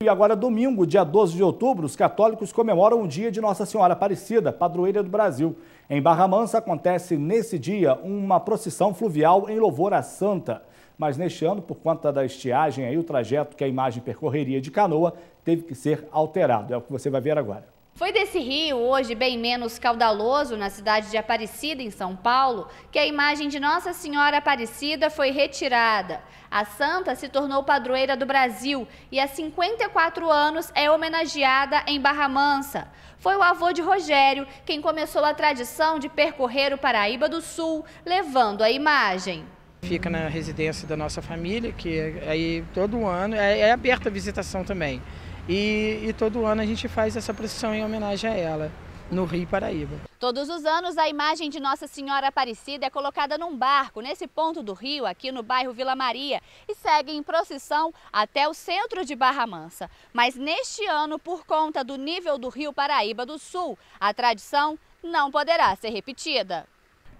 E agora, domingo, dia 12 de outubro, os católicos comemoram o dia de Nossa Senhora Aparecida, padroeira do Brasil. Em Barra Mansa acontece nesse dia uma procissão fluvial em louvor à Santa. Mas neste ano, por conta da estiagem, aí, o trajeto que a imagem percorreria de canoa teve que ser alterado. É o que você vai ver agora. Foi desse rio, hoje bem menos caudaloso, na cidade de Aparecida, em São Paulo, que a imagem de Nossa Senhora Aparecida foi retirada. A santa se tornou padroeira do Brasil e há 54 anos é homenageada em Barra Mansa. Foi o avô de Rogério quem começou a tradição de percorrer o Paraíba do Sul, levando a imagem. Fica na residência da nossa família, que é aí todo ano é, é aberta a visitação também. E, e todo ano a gente faz essa procissão em homenagem a ela no Rio Paraíba. Todos os anos, a imagem de Nossa Senhora Aparecida é colocada num barco nesse ponto do rio, aqui no bairro Vila Maria, e segue em procissão até o centro de Barra Mansa. Mas neste ano, por conta do nível do Rio Paraíba do Sul, a tradição não poderá ser repetida.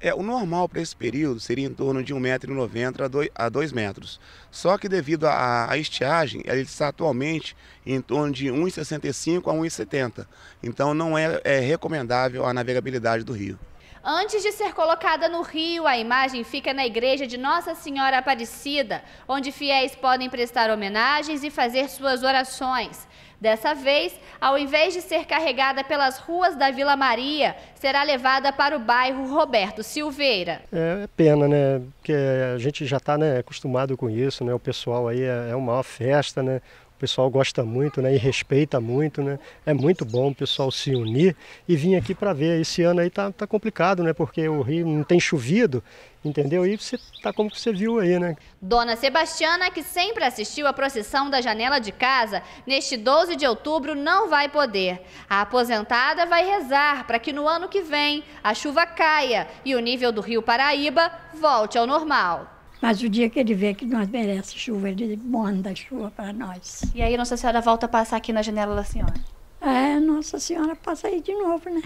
É, o normal para esse período seria em torno de 1,90m a 2 metros. Só que devido à estiagem, ele está atualmente em torno de 1,65 a 1,70. Então não é, é recomendável a navegabilidade do rio. Antes de ser colocada no rio, a imagem fica na igreja de Nossa Senhora Aparecida, onde fiéis podem prestar homenagens e fazer suas orações. Dessa vez, ao invés de ser carregada pelas ruas da Vila Maria, será levada para o bairro Roberto Silveira. É pena, né? Porque a gente já está né, acostumado com isso, né? O pessoal aí é, é uma maior festa, né? O pessoal gosta muito né, e respeita muito. Né? É muito bom o pessoal se unir e vir aqui para ver. Esse ano aí tá, tá complicado, né? Porque o rio não tem chovido, entendeu? E você tá como você viu aí, né? Dona Sebastiana, que sempre assistiu a procissão da janela de casa, neste 12 de outubro não vai poder. A aposentada vai rezar para que no ano que vem a chuva caia e o nível do rio Paraíba volte ao normal. Mas o dia que ele vê que nós merece chuva, ele manda chuva para nós. E aí Nossa Senhora volta a passar aqui na janela da senhora? É, Nossa Senhora passa aí de novo, né?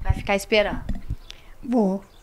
Vai ficar esperando? Vou.